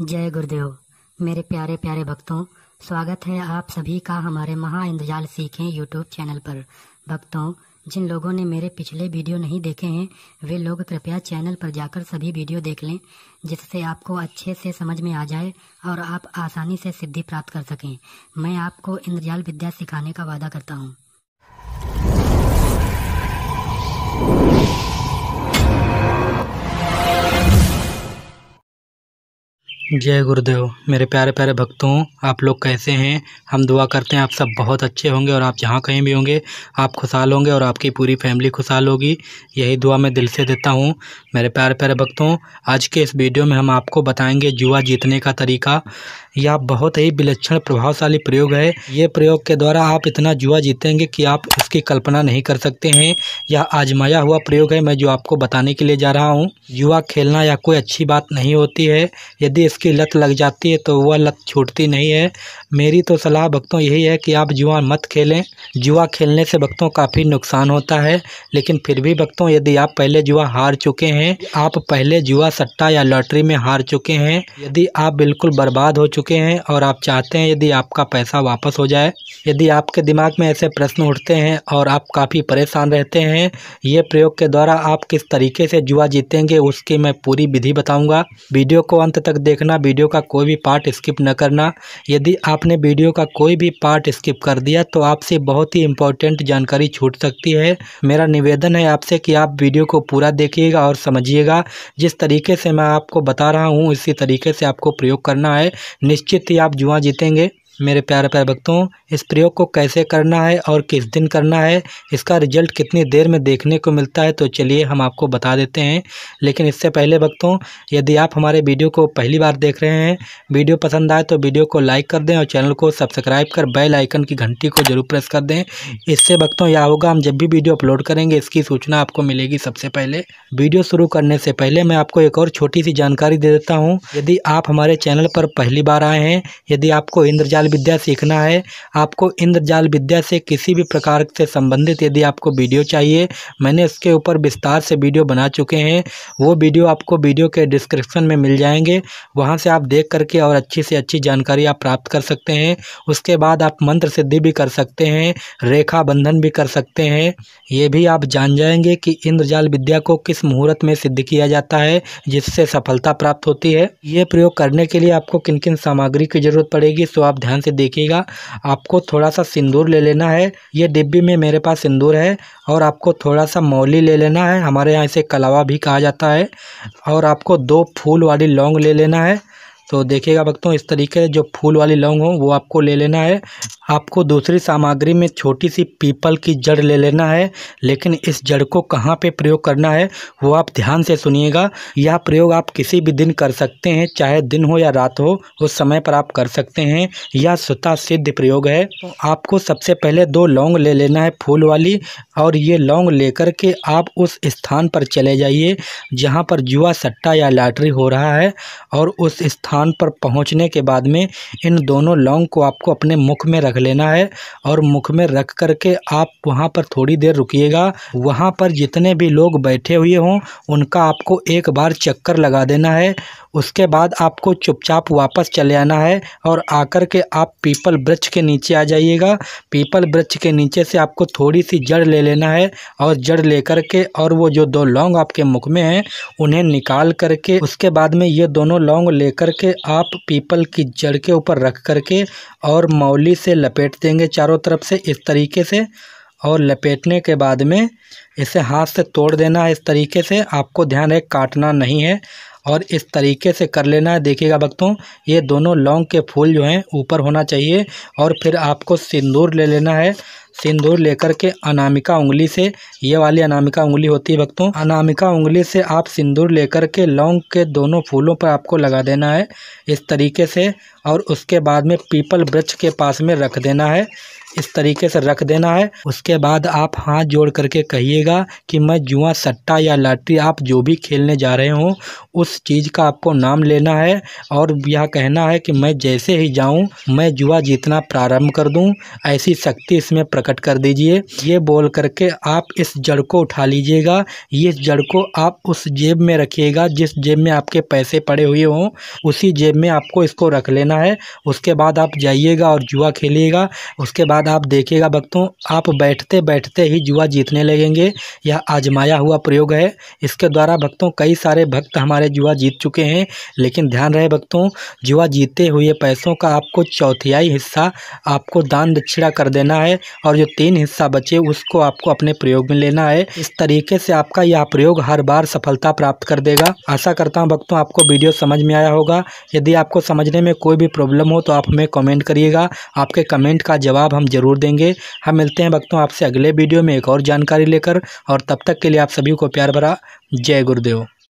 जय गुरुदेव मेरे प्यारे प्यारे भक्तों स्वागत है आप सभी का हमारे महा इंद्रजाल सीखें यूट्यूब चैनल पर भक्तों जिन लोगों ने मेरे पिछले वीडियो नहीं देखे हैं वे लोग कृपया चैनल पर जाकर सभी वीडियो देख लें जिससे आपको अच्छे से समझ में आ जाए और आप आसानी से सिद्धि प्राप्त कर सकें मैं आपको इंद्रजाल विद्या सिखाने का वादा करता हूँ जय गुरुदेव मेरे प्यारे प्यारे भक्तों आप लोग कैसे हैं हम दुआ करते हैं आप सब बहुत अच्छे होंगे और आप जहाँ कहीं भी होंगे आप खुशहाल होंगे और आपकी पूरी फैमिली खुशहाल होगी यही दुआ मैं दिल से देता हूँ मेरे प्यारे प्यारे भक्तों आज के इस वीडियो में हम आपको बताएंगे जुआ जीतने का तरीका यह बहुत ही विलक्षण प्रभावशाली प्रयोग है ये प्रयोग के द्वारा आप इतना जुआ जीतेंगे कि आप उसकी कल्पना नहीं कर सकते हैं यह आजमाया हुआ प्रयोग है मैं जो आपको बताने के लिए जा रहा हूँ जुआ खेलना या कोई अच्छी बात नहीं होती है यदि इसकी लत लग जाती है तो वह लत छूटती नहीं है मेरी तो सलाह भक्तों यही है कि आप जुआ मत खेलें जुआ खेलने से भक्तों काफ़ी नुकसान होता है लेकिन फिर भी भक्तों यदि आप पहले जुआ हार चुके हैं आप पहले जुआ सट्टा या लॉटरी में हार चुके हैं यदि आप बिल्कुल बर्बाद हो चुके चुके हैं और आप चाहते हैं यदि आपका पैसा वापस हो जाए यदि आपके दिमाग में ऐसे प्रश्न उठते हैं और आप काफ़ी परेशान रहते हैं ये प्रयोग के द्वारा आप किस तरीके से जुआ जीतेंगे उसकी मैं पूरी विधि बताऊंगा वीडियो को अंत तक देखना वीडियो का कोई भी पार्ट स्किप न करना यदि आपने वीडियो का कोई भी पार्ट स्किप कर दिया तो आपसे बहुत ही इंपॉर्टेंट जानकारी छूट सकती है मेरा निवेदन है आपसे कि आप वीडियो को पूरा देखिएगा और समझिएगा जिस तरीके से मैं आपको बता रहा हूँ इसी तरीके से आपको प्रयोग करना है निश्चित ही आप जुआ जीतेंगे मेरे प्यारे प्यारे भक्तों इस प्रयोग को कैसे करना है और किस दिन करना है इसका रिजल्ट कितनी देर में देखने को मिलता है तो चलिए हम आपको बता देते हैं लेकिन इससे पहले भक्तों यदि आप हमारे वीडियो को पहली बार देख रहे हैं वीडियो पसंद आए तो वीडियो को लाइक कर दें और चैनल को सब्सक्राइब कर बेल आइकन की घंटी को जरूर प्रेस कर दें इससे भक्तों यह होगा हम जब भी वीडियो अपलोड करेंगे इसकी सूचना आपको मिलेगी सबसे पहले वीडियो शुरू करने से पहले मैं आपको एक और छोटी सी जानकारी दे देता हूँ यदि आप हमारे चैनल पर पहली बार आए हैं यदि आपको इंद्रजाल इंद्रजाल विद्या सीखना है आपको इंद्रजाल विद्या से किसी भी प्रकार से संबंधित यदि आपको वीडियो चाहिए मैंने इसके ऊपर विस्तार से वीडियो बना चुके हैं वो वीडियो आपको वीडियो के डिस्क्रिप्शन में मिल जाएंगे वहाँ से आप देख करके और अच्छी से अच्छी जानकारी आप प्राप्त कर सकते हैं उसके बाद आप मंत्र सिद्धि भी कर सकते हैं रेखा बंधन भी कर सकते हैं ये भी आप जान जाएंगे कि इंद्रजाल विद्या को किस मुहूर्त में सिद्ध किया जाता है जिससे सफलता प्राप्त होती है ये प्रयोग करने के लिए आपको किन किन सामग्री की जरूरत पड़ेगी सो आप ध्यान ध्यान से देखिएगा आपको थोड़ा सा सिंदूर ले लेना है ये डिब्बी में मेरे पास सिंदूर है और आपको थोड़ा सा मौली ले लेना है हमारे यहाँ इसे कलावा भी कहा जाता है और आपको दो फूल वाली लौंग ले लेना है तो देखिएगा भक्तों इस तरीके से जो फूल वाली लौंग हो वो आपको ले लेना है आपको दूसरी सामग्री में छोटी सी पीपल की जड़ ले लेना है लेकिन इस जड़ को कहाँ पे प्रयोग करना है वो आप ध्यान से सुनिएगा यह प्रयोग आप किसी भी दिन कर सकते हैं चाहे दिन हो या रात हो उस समय पर आप कर सकते हैं यह स्वतः सिद्ध प्रयोग है तो आपको सबसे पहले दो लौंग ले लेना है फूल वाली और ये लौंग लेकर के आप उस स्थान पर चले जाइए जहाँ पर जुआ सट्टा या लाटरी हो रहा है और उस स्थान पर पहुँचने के बाद में इन दोनों लौंग को आपको अपने मुख में रख रख लेना है और मुख में रख करके आप वहाँ पर थोड़ी देर रुकिएगा वहाँ पर जितने भी लोग बैठे हुए हों उनका आपको एक बार चक्कर लगा देना है उसके बाद आपको चुपचाप वापस चले आना है और आकर के आप पीपल वृक्ष के नीचे आ जाइएगा पीपल वृक्ष के नीचे से आपको थोड़ी सी जड़ ले लेना है और जड़ लेकर के और वो जो दो लौंग आपके मुख में हैं उन्हें निकाल करके उसके बाद में ये दोनों लौंग लेकर के आप पीपल की जड़ के ऊपर रख करके और मौली से लपेट देंगे चारों तरफ से इस तरीके से और लपेटने के बाद में इसे हाथ से तोड़ देना है इस तरीके से आपको ध्यान है काटना नहीं है और इस तरीके से कर लेना है देखिएगा भक्तों ये दोनों लौंग के फूल जो हैं ऊपर होना चाहिए और फिर आपको सिंदूर ले लेना है सिंदूर लेकर के अनामिका उंगली से ये वाली अनामिका उंगली होती है भक्तों अनामिका उंगली से आप सिंदूर लेकर के लौंग के दोनों फूलों पर आपको लगा देना है इस तरीके से और उसके बाद में पीपल वृक्ष के पास में रख देना है इस तरीके से रख देना है उसके बाद आप हाथ जोड़ करके कहिएगा कि मैं जुआ सट्टा या लाटरी आप जो भी खेलने जा रहे हो उस चीज़ का आपको नाम लेना है और यह कहना है कि मैं जैसे ही जाऊं मैं जुआ जीतना प्रारंभ कर दूं ऐसी शक्ति इसमें प्रकट कर दीजिए ये बोल करके आप इस जड़ को उठा लीजिएगा ये जड़ को आप उस जेब में रखिएगा जिस जेब में आपके पैसे पड़े हुए हों उसी जेब में आपको इसको रख लेना है उसके बाद आप जाइएगा और जुआ खेलिएगा उसके बाद बाद आप देखिएगा भक्तों आप बैठते बैठते ही जुआ जीतने लगेंगे यह आजमाया हुआ प्रयोग है इसके द्वारा भक्तों कई सारे भक्त हमारे जुआ जीत चुके हैं लेकिन ध्यान रहे भक्तों जुआ जीते हुए पैसों का आपको चौथियाई हिस्सा आपको दान दक्षिणा कर देना है और जो तीन हिस्सा बचे उसको आपको अपने प्रयोग में लेना है इस तरीके से आपका यह प्रयोग हर बार सफलता प्राप्त कर देगा आशा करता हूँ भक्तों आपको वीडियो समझ में आया होगा यदि आपको समझने में कोई भी प्रॉब्लम हो तो आप हमें कमेंट करिएगा आपके कमेंट का जवाब हम हम जरूर देंगे हम मिलते हैं भक्तों आपसे अगले वीडियो में एक और जानकारी लेकर और तब तक के लिए आप सभी को प्यार भरा जय गुरुदेव